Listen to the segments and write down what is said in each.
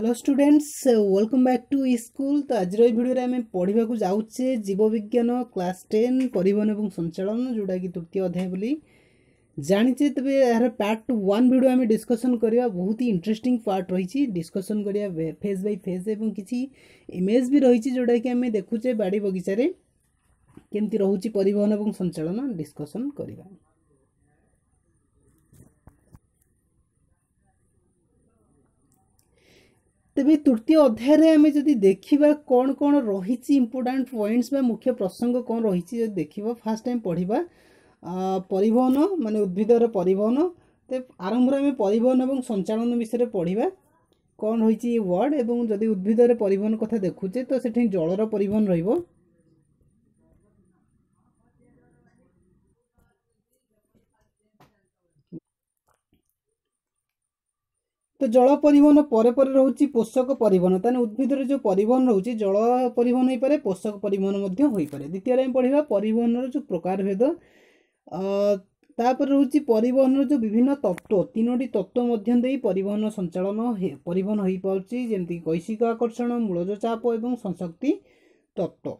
hello students welcome back to school তো আজর এই ভিডিওরে আমি পড়িবাকু যাউছে জীববিজ্ঞান ক্লাস টেন পরিবহন এবং সঞ্চালন যেটাকি তৃতীয় অধ্যায় বলি জানিছে তবে এর পার্ট ওয়ান ভিডিও আমি ডিসকসন করা বহুত ইন্টারেস্টিং পার্ট রয়েছে ডিসকসন করা ফেজ বাই ফেজ এবং কিছু ইমেজ বি রয়েছে যেটাকি আমি দেখুছে বাড়ি বগিচারে কেমতি রহুছি পরিবহন এবং সঞ্চালন ডিসকসন করা ତେବେ ତୃତୀୟ ଅଧ୍ୟାୟରେ ଆମେ ଯଦି ଦେଖିବା କ'ଣ କ'ଣ ରହିଛି ଇମ୍ପୋର୍ଟାଣ୍ଟ ପଏଣ୍ଟସ୍ ବା ମୁଖ୍ୟ ପ୍ରସଙ୍ଗ କ'ଣ ରହିଛି ଯଦି ଦେଖିବା ଫାର୍ଷ୍ଟ ଟାଇମ୍ ପଢ଼ିବା ପରିବହନ ମାନେ ଉଦ୍ଭିଦର ପରିବହନ ତ ଆରମ୍ଭରେ ଆମେ ପରିବହନ ଏବଂ ସଞ୍ଚାଳନ ବିଷୟରେ ପଢ଼ିବା କ'ଣ ରହିଛି ଏ ୱାର୍ଡ଼ ଏବଂ ଯଦି ଉଦ୍ଭିଦରେ ପରିବହନ କଥା ଦେଖୁଛେ ତ ସେଠି ଜଳର ପରିବହନ ରହିବ ତ ଜଳ ପରିବହନ ପରେ ପରେ ରହୁଛି ପୋଷକ ପରିବହନ ତାହେଲେ ଉଦ୍ଭିଦରେ ଯେଉଁ ପରିବହନ ରହୁଛି ଜଳ ପରିବହନ ହୋଇପାରେ ପୋଷକ ପରିବହନ ମଧ୍ୟ ହୋଇପାରେ ଦ୍ୱିତୀୟରେ ଆମେ ପଢ଼ିବା ପରିବହନର ଯେଉଁ ପ୍ରକାର ଭେଦ ତାପରେ ରହୁଛି ପରିବହନର ଯେଉଁ ବିଭିନ୍ନ ତତ୍ତ୍ୱ ତିନୋଟି ତତ୍ତ୍ୱ ମଧ୍ୟ ଦେଇ ପରିବହନ ସଞ୍ଚାଳନ ପରିବହନ ହୋଇପାରୁଛି ଯେମିତିକି କୈଶିକ ଆକର୍ଷଣ ମୂଳଜ ଚାପ ଏବଂ ସଂଶକ୍ତି ତତ୍ତ୍ୱ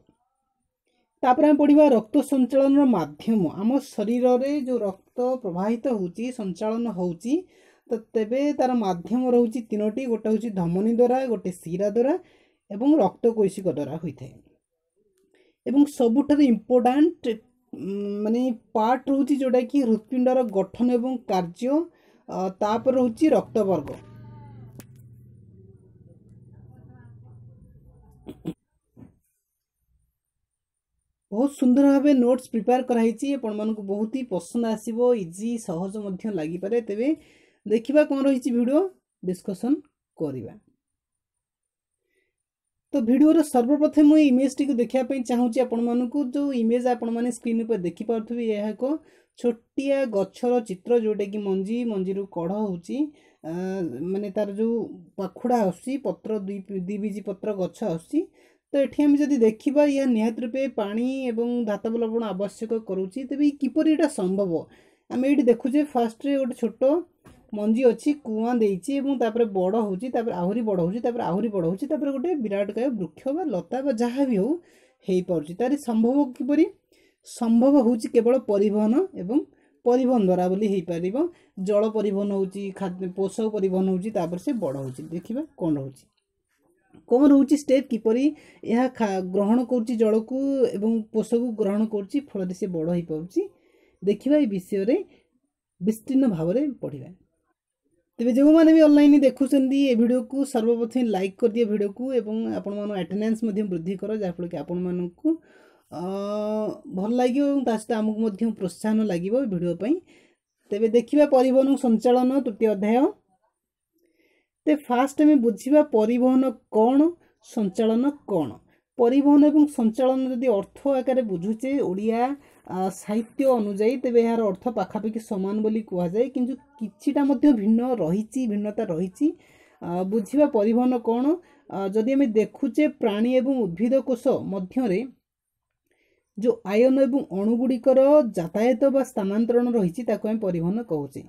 ତାପରେ ଆମେ ପଢ଼ିବା ରକ୍ତ ସଞ୍ଚାଳନର ମାଧ୍ୟମ ଆମ ଶରୀରରେ ଯେଉଁ ରକ୍ତ ପ୍ରବାହିତ ହେଉଛି ସଞ୍ଚାଳନ ହେଉଛି ତ ତେବେ ତା'ର ମାଧ୍ୟମ ରହୁଛି ତିନୋଟି ଗୋଟେ ହେଉଛି ଧମନୀ ଦ୍ୱାରା ଗୋଟେ ଶିରା ଦ୍ୱାରା ଏବଂ ରକ୍ତକୈଶିକ ଦ୍ୱାରା ହୋଇଥାଏ ଏବଂ ସବୁଠାରୁ ଇମ୍ପୋର୍ଟାଣ୍ଟ ମାନେ ପାର୍ଟ ରହୁଛି ଯେଉଁଟାକି ହୃତ୍ପିଣ୍ଡର ଗଠନ ଏବଂ କାର୍ଯ୍ୟ ତାପରେ ରହୁଛି ରକ୍ତବର୍ଗ ବହୁତ ସୁନ୍ଦର ଭାବେ ନୋଟ୍ସ ପ୍ରିପେୟାର କରାହେଇଛି ଆପଣମାନଙ୍କୁ ବହୁତ ହି ପସନ୍ଦ ଆସିବ ଇଜି ସହଜ ମଧ୍ୟ ଲାଗିପାରେ ତେବେ ଦେଖିବା କ'ଣ ରହିଛି ଭିଡ଼ିଓ ଡିସ୍କସନ୍ କରିବା ତ ଭିଡ଼ିଓର ସର୍ବପ୍ରଥମେ ମୁଁ ଏଇ ଇମେଜ୍ଟିକୁ ଦେଖିବା ପାଇଁ ଚାହୁଁଛି ଆପଣମାନଙ୍କୁ ଯେଉଁ ଇମେଜ୍ ଆପଣମାନେ ସ୍କ୍ରିନ୍ ଉପରେ ଦେଖିପାରୁଥିବେ ଏହା ଏକ ଛୋଟିଆ ଗଛର ଚିତ୍ର ଯେଉଁଟାକି ମଞ୍ଜି ମଞ୍ଜିରୁ କଢ଼ ହେଉଛି ମାନେ ତା'ର ଯେଉଁ ପାଖୁଡ଼ା ଆସୁଛି ପତ୍ର ଦୁଇ ଦୁଇ ବିଜି ପତ୍ର ଗଛ ଆସୁଛି ତ ଏଠି ଆମେ ଯଦି ଦେଖିବା ଏହା ନିହାତି ରୂପେ ପାଣି ଏବଂ ଧାତବ ଲବଣ ଆବଶ୍ୟକ କରୁଛି ତେବେ କିପରି ଏଇଟା ସମ୍ଭବ ଆମେ ଏଇଠି ଦେଖୁଛେ ଫାର୍ଷ୍ଟରେ ଗୋଟେ ଛୋଟ ମଞ୍ଜି ଅଛି କୁଆଁ ଦେଇଛି ଏବଂ ତାପରେ ବଡ଼ ହେଉଛି ତାପରେ ଆହୁରି ବଡ଼ ହେଉଛି ତାପରେ ଆହୁରି ବଡ଼ ହେଉଛି ତାପରେ ଗୋଟେ ବିରାଟ କାୟ ବୃକ୍ଷ ବା ଲତା ବା ଯାହା ବି ହେଉ ହେଇପାରୁଛି ତାର ସମ୍ଭବ କିପରି ସମ୍ଭବ ହେଉଛି କେବଳ ପରିବହନ ଏବଂ ପରିବହନ ଦ୍ୱାରା ବୋଲି ହେଇପାରିବ ଜଳ ପରିବହନ ହେଉଛି ପୋଷକ ପରିବହନ ହେଉଛି ତାପରେ ସେ ବଡ଼ ହେଉଛି ଦେଖିବା କ'ଣ ରହୁଛି କ'ଣ ରହୁଛି ଷ୍ଟେପ୍ କିପରି ଏହା ଗ୍ରହଣ କରୁଛି ଜଳକୁ ଏବଂ ପୋଷକୁ ଗ୍ରହଣ କରୁଛି ଫଳରେ ସେ ବଡ଼ ହେଇପାରୁଛି ଦେଖିବା ଏ ବିଷୟରେ ବିସ୍ତୀର୍ଣ୍ଣ ଭାବରେ ପଢ଼ିବା ତେବେ ଯେଉଁମାନେ ବି ଅନଲାଇନ୍ ଦେଖୁଛନ୍ତି ଏ ଭିଡ଼ିଓକୁ ସର୍ବପ୍ରଥମେ ଲାଇକ୍ କରିଦିଅ ଭିଡ଼ିଓକୁ ଏବଂ ଆପଣମାନଙ୍କ ଆଟେଣ୍ଡାନ୍ସ ମଧ୍ୟ ବୃଦ୍ଧି କର ଯାହାଫଳରେ କି ଆପଣମାନଙ୍କୁ ଭଲ ଲାଗିବ ଏବଂ ତା ସହିତ ଆମକୁ ମଧ୍ୟ ପ୍ରୋତ୍ସାହନ ଲାଗିବ ଏ ଭିଡ଼ିଓ ପାଇଁ ତେବେ ଦେଖିବା ପରିବହନ ସଞ୍ଚାଳନ ତୃତୀୟ ଅଧ୍ୟାୟ ତେ ଫାର୍ଷ୍ଟ ଆମେ ବୁଝିବା ପରିବହନ କ'ଣ ସଞ୍ଚାଳନ କ'ଣ ପରିବହନ ଏବଂ ସଞ୍ଚାଳନ ଯଦି ଅର୍ଥ ଆକାରରେ ବୁଝୁଛେ ଓଡ଼ିଆ ସାହିତ୍ୟ ଅନୁଯାୟୀ ତେବେ ଏହାର ଅର୍ଥ ପାଖାପାଖି ସମାନ ବୋଲି କୁହାଯାଏ କିନ୍ତୁ କିଛିଟା ମଧ୍ୟ ଭିନ୍ନ ରହିଛି ଭିନ୍ନତା ରହିଛି ବୁଝିବା ପରିବହନ କ'ଣ ଯଦି ଆମେ ଦେଖୁଛେ ପ୍ରାଣୀ ଏବଂ ଉଦ୍ଭିଦ କୋଷ ମଧ୍ୟରେ ଯେଉଁ ଆୟନ ଏବଂ ଅଣୁଗୁଡ଼ିକର ଯାତାୟାତ ବା ସ୍ଥାନାନ୍ତରଣ ରହିଛି ତାକୁ ଆମେ ପରିବହନ କହୁଛେ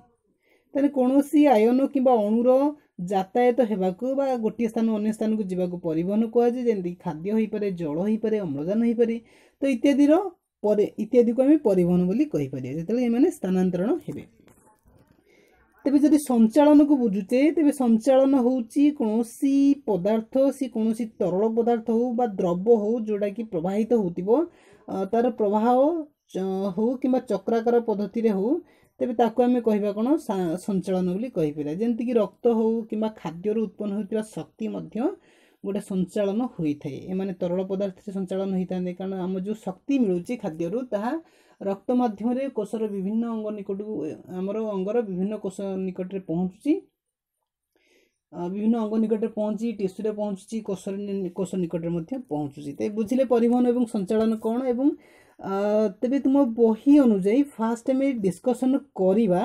ତାହେଲେ କୌଣସି ଆୟନ କିମ୍ବା ଅଣୁର ଯାତାୟାତ ହେବାକୁ ବା ଗୋଟିଏ ସ୍ଥାନରୁ ଅନ୍ୟ ସ୍ଥାନକୁ ଯିବାକୁ ପରିବହନ କୁହାଯାଏ ଯେମିତି ଖାଦ୍ୟ ହୋଇପାରେ ଜଳ ହୋଇପାରେ ଅମ୍ଳଜାନ ହୋଇପାରେ ତ ଇତ୍ୟାଦିର ଇତ୍ୟାଦିକୁ ଆମେ ପରିବହନ ବୋଲି କହିପାରିବା ଯେତେବେଳେ ଏମାନେ ସ୍ଥାନାନ୍ତରଣ ହେବେ ତେବେ ଯଦି ସଞ୍ଚାଳନକୁ ବୁଝୁଛେ ତେବେ ସଞ୍ଚାଳନ ହେଉଛି କୌଣସି ପଦାର୍ଥ ସେ କୌଣସି ତରଳ ପଦାର୍ଥ ହେଉ ବା ଦ୍ରବ ହେଉ ଯେଉଁଟାକି ପ୍ରବାହିତ ହେଉଥିବ ତା'ର ପ୍ରବାହ ହେଉ କିମ୍ବା ଚକ୍ରାକାର ପଦ୍ଧତିରେ ହେଉ ତେବେ ତାକୁ ଆମେ କହିବା କ'ଣ ସଞ୍ଚାଳନ ବୋଲି କହିପାରିବା ଯେମିତିକି ରକ୍ତ ହେଉ କିମ୍ବା ଖାଦ୍ୟରୁ ଉତ୍ପନ୍ନ ହେଉଥିବା ଶକ୍ତି ମଧ୍ୟ ଗୋଟେ ସଞ୍ଚାଳନ ହୋଇଥାଏ ଏମାନେ ତରଳ ପଦାର୍ଥରେ ସଞ୍ଚାଳନ ହୋଇଥାନ୍ତି କାରଣ ଆମ ଯେଉଁ ଶକ୍ତି ମିଳୁଛି ଖାଦ୍ୟରୁ ତାହା ରକ୍ତ ମାଧ୍ୟମରେ କୋଷର ବିଭିନ୍ନ ଅଙ୍ଗ ନିକଟକୁ ଆମର ଅଙ୍ଗର ବିଭିନ୍ନ କୋଷ ନିକଟରେ ପହଞ୍ଚୁଛି ବିଭିନ୍ନ ଅଙ୍ଗ ନିକଟରେ ପହଞ୍ଚି ଟିସୁରେ ପହଞ୍ଚୁଛି କୋଷରେ କୋଷ ନିକଟରେ ମଧ୍ୟ ପହଞ୍ଚୁଛି ତେବେ ବୁଝିଲେ ପରିବହନ ଏବଂ ସଞ୍ଚାଳନ କ'ଣ ଏବଂ ତେବେ ତୁମ ବହି ଅନୁଯାୟୀ ଫାର୍ଷ୍ଟ ଆମେ ଡିସ୍କସନ୍ କରିବା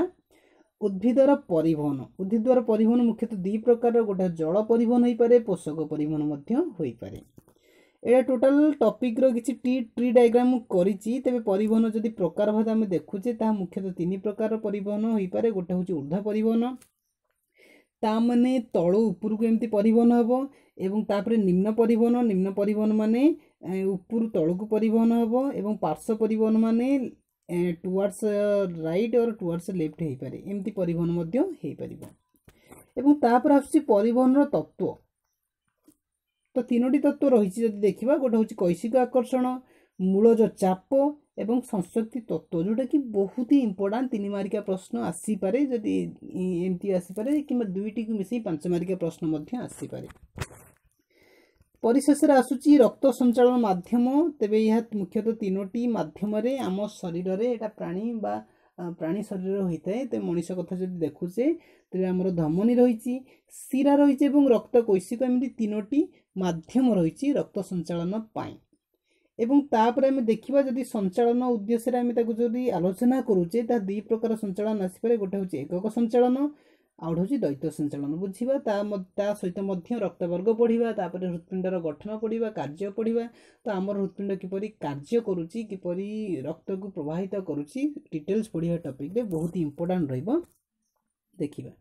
ଉଦ୍ଭିଦର ପରିବହନ ଉଦ୍ଭିଦ ଦ୍ୱାରା ପରିବହନ ମୁଖ୍ୟତଃ ଦୁଇ ପ୍ରକାରର ଗୋଟେ ଜଳ ପରିବହନ ହୋଇପାରେ ପୋଷକ ପରିବହନ ମଧ୍ୟ ହୋଇପାରେ ଏଇଟା ଟୋଟାଲ୍ ଟପିକ୍ର କିଛି ଟି ଟ୍ରି ଡାଇଗ୍ରାମ୍ ମୁଁ କରିଛି ତେବେ ପରିବହନ ଯଦି ପ୍ରକାର ଭାବେ ଆମେ ଦେଖୁଛେ ତାହା ମୁଖ୍ୟତଃ ତିନି ପ୍ରକାରର ପରିବହନ ହୋଇପାରେ ଗୋଟେ ହେଉଛି ଉର୍ଦ୍ଧ୍ୱ ପରିବହନ ତାମାନେ ତଳୁ ଉପରକୁ ଏମିତି ପରିବହନ ହେବ ଏବଂ ତାପରେ ନିମ୍ନ ପରିବହନ ନିମ୍ନ ପରିବହନ ମାନେ ଉପରୁ ତଳକୁ ପରିବହନ ହେବ ଏବଂ ପାର୍ଶ୍ୱ ପରିବହନ ମାନେ towards right or towards left ହେଇପାରେ ଏମିତି ପରିବହନ ମଧ୍ୟ ହେଇପାରିବ ଏବଂ ତାପରେ ଆସୁଛି ପରିବହନର ତତ୍ତ୍ୱ ତ ତିନୋଟି ତତ୍ତ୍ୱ ରହିଛି ଯଦି ଦେଖିବା ଗୋଟେ ହେଉଛି କୈଶିକ ଆକର୍ଷଣ ମୂଳଜ ଚାପ ଏବଂ ସଂଶକ୍ତି ତତ୍ତ୍ୱ ଯେଉଁଟାକି ବହୁତ ହିଁ ଇମ୍ପୋର୍ଟାଣ୍ଟ ତିନି ମାରିକା ପ୍ରଶ୍ନ ଆସିପାରେ ଯଦି ଏମିତି ଆସିପାରେ କିମ୍ବା ଦୁଇଟିକୁ ମିଶାଇ ପାଞ୍ଚ ମାରିକା ପ୍ରଶ୍ନ ମଧ୍ୟ ଆସିପାରେ ପରିଶେଷରେ ଆସୁଛି ରକ୍ତ ସଞ୍ଚାଳନ ମାଧ୍ୟମ ତେବେ ଏହା ମୁଖ୍ୟତଃ ତିନୋଟି ମାଧ୍ୟମରେ ଆମ ଶରୀରରେ ଏଇଟା ପ୍ରାଣୀ ବା ପ୍ରାଣୀ ଶରୀରରେ ହୋଇଥାଏ ତେବେ ମଣିଷ କଥା ଯଦି ଦେଖୁଛେ ତେବେ ଆମର ଧମନୀ ରହିଛି ଶିରା ରହିଛି ଏବଂ ରକ୍ତ କୈଶିକ ଏମିତି ତିନୋଟି ମାଧ୍ୟମ ରହିଛି ରକ୍ତ ସଞ୍ଚାଳନ ପାଇଁ ଏବଂ ତାପରେ ଆମେ ଦେଖିବା ଯଦି ସଞ୍ଚାଳନ ଉଦ୍ଦେଶ୍ୟରେ ଆମେ ତାକୁ ଯଦି ଆଲୋଚନା କରୁଛେ ତାହା ଦୁଇ ପ୍ରକାର ସଞ୍ଚାଳନ ଆସିପାରେ ଗୋଟେ ହେଉଛି ଏକକ ସଞ୍ଚାଳନ ଆଉ ହେଉଛି ଦୈତ ସଞ୍ଚାଳନ ବୁଝିବା ତା ତା ସହିତ ମଧ୍ୟ ରକ୍ତବର୍ଗ ପଢ଼ିବା ତାପରେ ହୃତ୍ପିଣ୍ଡର ଗଠନ ପଢ଼ିବା କାର୍ଯ୍ୟ ପଢ଼ିବା ତ ଆମର ହୃତ୍ପିଣ୍ଡ କିପରି କାର୍ଯ୍ୟ କରୁଛି କିପରି ରକ୍ତକୁ ପ୍ରବାହିତ କରୁଛି ଡିଟେଲ୍ସ ପଢ଼ିବା ଟପିକ୍ରେ ବହୁତ ଇମ୍ପୋର୍ଟାଣ୍ଟ ରହିବ ଦେଖିବା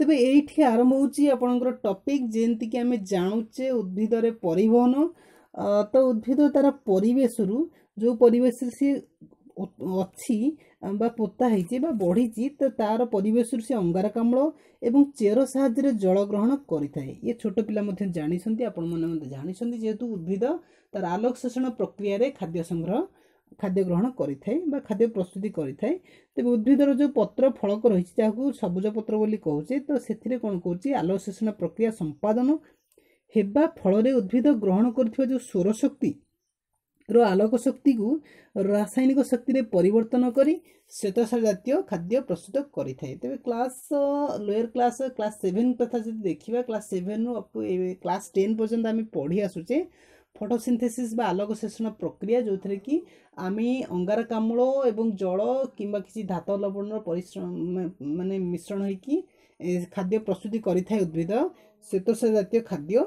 ତେବେ ଏଇଠି ଆରମ୍ଭ ହେଉଛି ଆପଣଙ୍କର ଟପିକ୍ ଯେମିତିକି ଆମେ ଜାଣୁଛେ ଉଦ୍ଭିଦରେ ପରିବହନ ତ ଉଦ୍ଭିଦ ତା'ର ପରିବେଶରୁ ଯେଉଁ ପରିବେଶରେ ସିଏ ଅଛି ବା ପୋତା ହେଇଛି ବା ବଢ଼ିଛି ତ ତା'ର ପରିବେଶରୁ ସେ ଅଙ୍ଗାରକାମ୍ଳ ଏବଂ ଚେର ସାହାଯ୍ୟରେ ଜଳଗ୍ରହଣ କରିଥାଏ ଇଏ ଛୋଟ ପିଲା ମଧ୍ୟ ଜାଣିଛନ୍ତି ଆପଣମାନେ ମଧ୍ୟ ଜାଣିଛନ୍ତି ଯେହେତୁ ଉଦ୍ଭିଦ ତା'ର ଆଲୋକଶୋଷଣ ପ୍ରକ୍ରିୟାରେ ଖାଦ୍ୟ ସଂଗ୍ରହ ଖାଦ୍ୟ ଗ୍ରହଣ କରିଥାଏ ବା ଖାଦ୍ୟ ପ୍ରସ୍ତୁତି କରିଥାଏ ତେବେ ଉଦ୍ଭିଦର ଯେଉଁ ପତ୍ର ଫଳକ ରହିଛି ତାହାକୁ ସବୁଜ ପତ୍ର ବୋଲି କହୁଛେ ତ ସେଥିରେ କ'ଣ କହୁଛି ଆଲୋକଶୋଷଣ ପ୍ରକ୍ରିୟା ସମ୍ପାଦନ ହେବା ଫଳରେ ଉଦ୍ଭିଦ ଗ୍ରହଣ କରିଥିବା ଯେଉଁ ସ୍ୱରଶକ୍ତି ର ଆଲୋକ ଶକ୍ତିକୁ ରାସାୟନିକ ଶକ୍ତିରେ ପରିବର୍ତ୍ତନ କରି ଶ୍ୱେତସାର ଜାତୀୟ ଖାଦ୍ୟ ପ୍ରସ୍ତୁତ କରିଥାଏ ତେବେ class lower class class seven କଥା ଯଦି ଦେଖିବା କ୍ଲାସ୍ ସେଭେନ୍ରୁ ଅପ୍ ଟୁ କ୍ଲାସ୍ ଟେନ୍ ପର୍ଯ୍ୟନ୍ତ ଆମେ ପଢ଼ି ଆସୁଛେ ଫଟୋସିନ୍ଥେସିସ୍ ବା ଆଲୋକ ଶେଷଣ ପ୍ରକ୍ରିୟା ଯେଉଁଥିରେ କି ଆମେ ଅଙ୍ଗାରକାମ୍ଳ ଏବଂ ଜଳ କିମ୍ବା କିଛି ଧାତ ଲବଣର ପରିଶ୍ରମ ମାନେ ମିଶ୍ରଣ ହୋଇକି ଖାଦ୍ୟ ପ୍ରସ୍ତୁତି କରିଥାଏ ଉଦ୍ଭିଦ ଶ୍ୱେତସାର ଜାତୀୟ ଖାଦ୍ୟ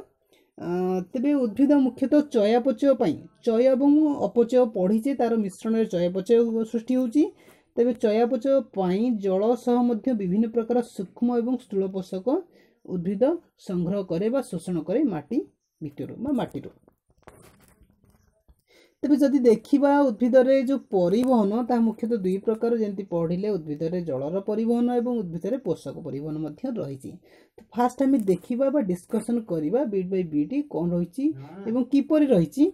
ତେବେ ଉଦ୍ଭିଦ ମୁଖ୍ୟତଃ ଚୟାପଚୟ ପାଇଁ ଚୟ ଏବଂ ଅପଚୟ ପଢ଼ିଛେ ତା'ର ମିଶ୍ରଣରେ ଚୟାପଚୟ ସୃଷ୍ଟି ହେଉଛି ତେବେ ଚୟାପଚୟ ପାଇଁ ଜଳ ସହ ମଧ୍ୟ ବିଭିନ୍ନ ପ୍ରକାର ସୂକ୍ଷ୍ମ ଏବଂ ସ୍ଥୂଳ ପୋଷକ ଉଦ୍ଭିଦ ସଂଗ୍ରହ କରେ ବା ଶୋଷଣ କରେ ମାଟି ଭିତରୁ ବା ମାଟିରୁ ତେବେ ଯଦି ଦେଖିବା ଉଦ୍ଭିଦରେ ଯେଉଁ ପରିବହନ ତାହା ମୁଖ୍ୟତଃ ଦୁଇ ପ୍ରକାର ଯେମିତି ପଢ଼ିଲେ ଉଦ୍ଭିଦରେ ଜଳର ପରିବହନ ଏବଂ ଉଦ୍ଭିଦରେ ପୋଷକ ପରିବହନ ମଧ୍ୟ ରହିଛି ତ ଫାର୍ଷ୍ଟ ଆମେ ଦେଖିବା ବା ଡିସ୍କସନ୍ କରିବା ବିଟ୍ ବାଇ ବିଟ୍ କ'ଣ ରହିଛି ଏବଂ କିପରି ରହିଛି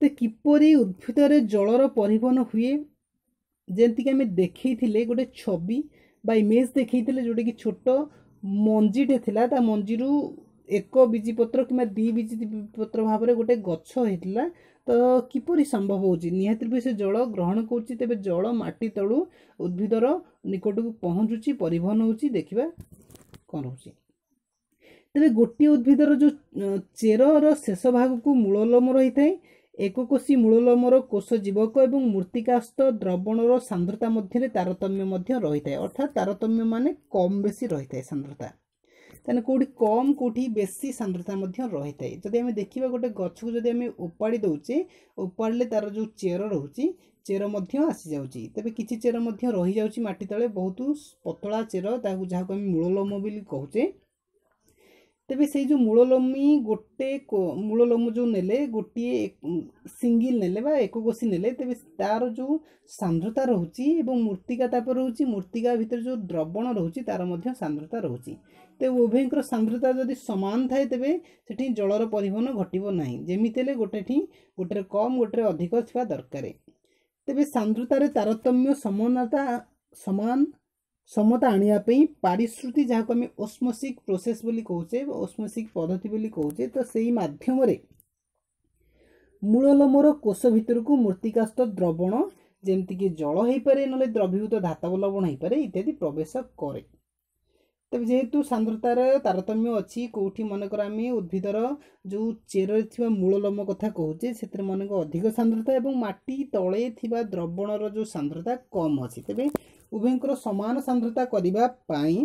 ତ କିପରି ଉଦ୍ଭିଦରେ ଜଳର ପରିବହନ ହୁଏ ଯେମିତିକି ଆମେ ଦେଖେଇଥିଲେ ଗୋଟେ ଛବି ବା ଇମେଜ୍ ଦେଖେଇଥିଲେ ଯେଉଁଟାକି ଛୋଟ ମଞ୍ଜିଟେ ଥିଲା ତା ମଞ୍ଜିରୁ ଏକ ବିଜିପତ୍ର କିମ୍ବା ଦୁଇ ବୀଜି ଭାବରେ ଗୋଟେ ଗଛ ହେଇଥିଲା ତ କିପରି ସମ୍ଭବ ହେଉଛି ନିହାତି ରୂପେ ସେ ଜଳ ଗ୍ରହଣ କରୁଛି ତେବେ ଜଳ ମାଟି ତଳୁ ଉଦ୍ଭିଦର ନିକଟକୁ ପହଞ୍ଚୁଛି ପରିବହନ ହେଉଛି ଦେଖିବା କ'ଣ ହେଉଛି ତେବେ ଗୋଟିଏ ଉଦ୍ଭିଦର ଯେଉଁ ଚେରର ଶେଷ ଭାଗକୁ ମୂଳଲୋମ ରହିଥାଏ ଏକକୋଷୀ ମୂଳଲୋମର କୋଷ ଜୀବକ ଏବଂ ମୃତ୍ତିକାସ୍ତ ଦ୍ରବଣର ସାନ୍ଦ୍ରତା ମଧ୍ୟରେ ତାରତମ୍ୟ ମଧ୍ୟ ରହିଥାଏ ଅର୍ଥାତ୍ ତାରତମ୍ୟ ମାନେ କମ୍ ବେଶୀ ରହିଥାଏ ସାନ୍ଦ୍ରତା ତାହେଲେ କେଉଁଠି କମ୍ କେଉଁଠି ବେଶୀ ସାନ୍ଦ୍ରତା ମଧ୍ୟ ରହିଥାଏ ଯଦି ଆମେ ଦେଖିବା ଗୋଟେ ଗଛକୁ ଯଦି ଆମେ ଓପାଡ଼ି ଦେଉଛେ ଓପାଡ଼ିଲେ ତା'ର ଯେଉଁ ଚେର ରହୁଛି ଚେର ମଧ୍ୟ ଆସିଯାଉଛି ତେବେ କିଛି ଚେର ମଧ୍ୟ ରହିଯାଉଛି ମାଟି ତଳେ ବହୁତ ପତଳା ଚେର ତାହାକୁ ଯାହାକୁ ଆମେ ମୂଳଲୋମ ବୋଲି କହୁଛେ ତେବେ ସେଇ ଯେଉଁ ମୂଳଲମି ଗୋଟେ ମୂଳଲମ ଯେଉଁ ନେଲେ ଗୋଟିଏ ସିଙ୍ଗିଲ୍ ନେଲେ ବା ଏକ କୋଷି ନେଲେ ତେବେ ତା'ର ଯେଉଁ ସାନ୍ଦ୍ରତା ରହୁଛି ଏବଂ ମୂର୍ତ୍ତିକା ତାପ ରହୁଛି ମୂର୍ତ୍ତିକା ଭିତରେ ଯେଉଁ ଦ୍ରବଣ ରହୁଛି ତା'ର ମଧ୍ୟ ସାନ୍ଦ୍ରତା ରହୁଛି ତେବେ ଉଭୟଙ୍କର ସାନ୍ଦ୍ରତା ଯଦି ସମାନ ଥାଏ ତେବେ ସେଠି ଜଳର ପରିବହନ ଘଟିବ ନାହିଁ ଯେମିତି ହେଲେ ଗୋଟେଠି ଗୋଟେରେ କମ୍ ଗୋଟେରେ ଅଧିକ ଥିବା ଦରକାର ତେବେ ସାନ୍ଦ୍ରତାରେ ତାରତମ୍ୟ ସମାନତା ସମାନ ସମତା ଆଣିବା ପାଇଁ ପାରିଶ୍ରୁତି ଯାହାକୁ ଆମେ ଓସ୍ମୋସିକ୍ ପ୍ରୋସେସ୍ ବୋଲି କହୁଛେ ଓସ୍ମୋସିକ୍ ପଦ୍ଧତି ବୋଲି କହୁଛେ ତ ସେଇ ମାଧ୍ୟମରେ ମୂଳଲମର କୋଷ ଭିତରକୁ ମୃତ୍ତିକାସ୍ତ ଦ୍ରବଣ ଯେମିତିକି ଜଳ ହୋଇପାରେ ନହେଲେ ଦ୍ରବୀଭୂତ ଧାତବ ଲବଣ ହୋଇପାରେ ଇତ୍ୟାଦି ପ୍ରବେଶ କରେ ତେବେ ଯେହେତୁ ସାନ୍ଦ୍ରତାର ତାରତମ୍ୟ ଅଛି କେଉଁଠି ମନେକର ଆମେ ଉଦ୍ଭିଦର ଯେଉଁ ଚେରରେ ଥିବା ମୂଳଲମ କଥା କହୁଛେ ସେଥିରେ ମନେକର ଅଧିକ ସାନ୍ଦ୍ରତା ଏବଂ ମାଟି ତଳେ ଥିବା ଦ୍ରବଣର ଯେଉଁ ସାନ୍ଦ୍ରତା କମ୍ ଅଛି ତେବେ ଉଭୟଙ୍କର ସମାନ ସାନ୍ଦ୍ରତା କରିବା ପାଇଁ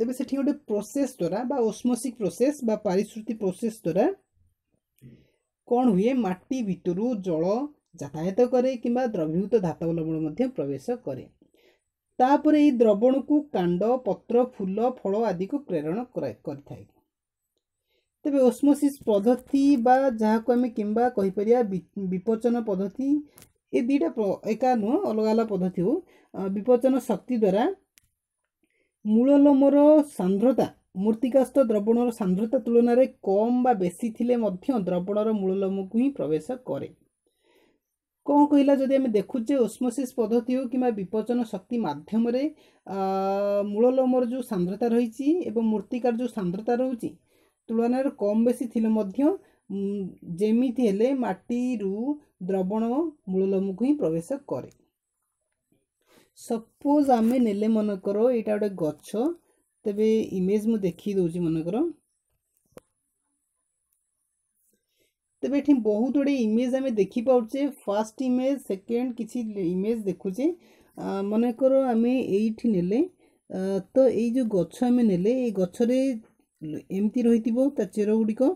ତେବେ ସେଠି ଗୋଟେ ପ୍ରୋସେସ୍ ଦ୍ୱାରା ବା ଓସ୍ମୋସିକ୍ ପ୍ରୋସେସ୍ ବା ପାରିଶ୍ରୁତି ପ୍ରୋସେସ୍ ଦ୍ୱାରା କ'ଣ ହୁଏ ମାଟି ଭିତରୁ ଜଳ ଯାତାୟତ କରେ କିମ୍ବା ଦ୍ରବୀଭୂତ ଧାତବ ଲବଣ ମଧ୍ୟ ପ୍ରବେଶ କରେ ତାପରେ ଏହି ଦ୍ରବଣକୁ କାଣ୍ଡ ପତ୍ର ଫୁଲ ଫଳ ଆଦିକୁ ପ୍ରେରଣ କରିଥାଏ ତେବେ ଓସ୍ମୋସିସ୍ ପଦ୍ଧତି ବା ଯାହାକୁ ଆମେ କିମ୍ବା କହିପାରିବା ବିପଚନ ପଦ୍ଧତି ଏ ଦୁଇଟା ଏକା ନୁହଁ ଅଲଗା ଅଲଗା ପଦ୍ଧତି ହେଉ ବିପଚନ ଶକ୍ତି ଦ୍ୱାରା ମୂଳଲମର ସାନ୍ଦ୍ରତା ମୂର୍ତ୍ତିକାସ୍ତ ଦ୍ରବଣର ସାନ୍ଦ୍ରତା ତୁଳନାରେ କମ୍ ବା ବେଶୀ ଥିଲେ ମଧ୍ୟ ଦ୍ରବଣର ମୂଳଲମକୁ ହିଁ ପ୍ରବେଶ କରେ କ'ଣ କହିଲା ଯଦି ଆମେ ଦେଖୁଛେ ଓସ୍ମୋସିସ୍ ପଦ୍ଧତି ହେଉ କିମ୍ବା ବିପଚନ ଶକ୍ତି ମାଧ୍ୟମରେ ମୂଳଲମର ଯେଉଁ ସାନ୍ଦ୍ରତା ରହିଛି ଏବଂ ମୂର୍ତ୍ତିକାର ଯେଉଁ ସାନ୍ଦ୍ରତା ରହୁଛି ତୁଳନାରେ କମ୍ ବେଶୀ ଥିଲେ ମଧ୍ୟ ଯେମିତି ହେଲେ ମାଟିରୁ ଦ୍ରବଣ ମୂଳଲମକୁ ହିଁ ପ୍ରବେଶ କରେ ସପୋଜ୍ ଆମେ ନେଲେ ମନେକର ଏଇଟା ଗୋଟେ ଗଛ ତେବେ ଇମେଜ୍ ମୁଁ ଦେଖି ଦେଉଛି ମନେକର ତେବେ ଏଠି ବହୁତ ଗୁଡ଼େ ଇମେଜ୍ ଆମେ ଦେଖିପାରୁଛେ ଫାର୍ଷ୍ଟ ଇମେଜ୍ ସେକେଣ୍ଡ କିଛି ଇମେଜ୍ ଦେଖୁଛେ ମନେକର ଆମେ ଏଇଠି ନେଲେ ତ ଏଇ ଯେଉଁ ଗଛ ଆମେ ନେଲେ ଏଇ ଗଛରେ ଏମିତି ରହିଥିବ ତା ଚେରଗୁଡ଼ିକ